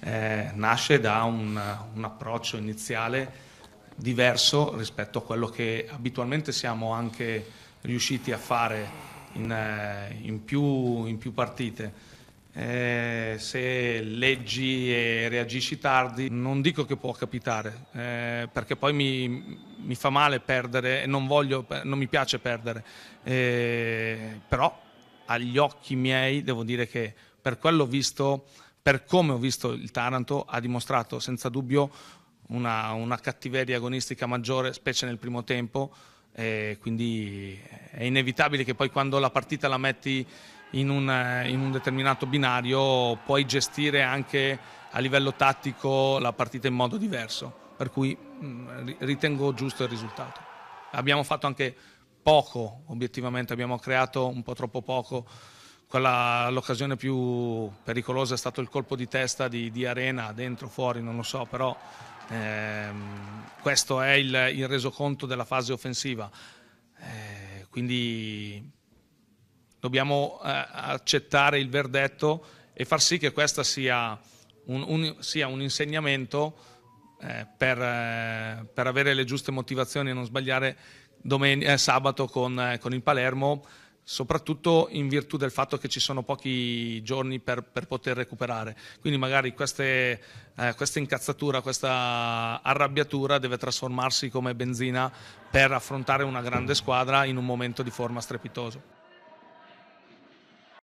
eh, nasce da un, un, approccio iniziale diverso rispetto a quello che abitualmente siamo anche riusciti a fare in, eh, in, più, in più, partite. Eh, se leggi e reagisci tardi, non dico che può capitare, eh, perché poi mi, mi, fa male perdere e non, voglio, non mi piace perdere, eh, però agli occhi miei devo dire che per quello visto per come ho visto il Taranto, ha dimostrato senza dubbio una, una cattiveria agonistica maggiore, specie nel primo tempo, eh, quindi è inevitabile che poi quando la partita la metti in un, in un, determinato binario puoi gestire anche a livello tattico la partita in modo diverso, per cui mm, ritengo giusto il risultato. Abbiamo fatto anche poco, obiettivamente abbiamo creato un po' troppo poco quella, l'occasione più pericolosa è stato il colpo di testa di, di Arena, dentro, fuori, non lo so, però ehm, questo è il, il, resoconto della fase offensiva. Eh, quindi dobbiamo eh, accettare il verdetto e far sì che questo sia un, sia un insegnamento eh, per, eh, per, avere le giuste motivazioni e non sbagliare domen- eh, sabato con, eh, con il Palermo soprattutto in virtù del fatto che ci sono pochi giorni per, per poter recuperare. Quindi magari queste, eh, questa incazzatura, questa arrabbiatura deve trasformarsi come benzina per affrontare una grande squadra in un momento di forma strepitoso.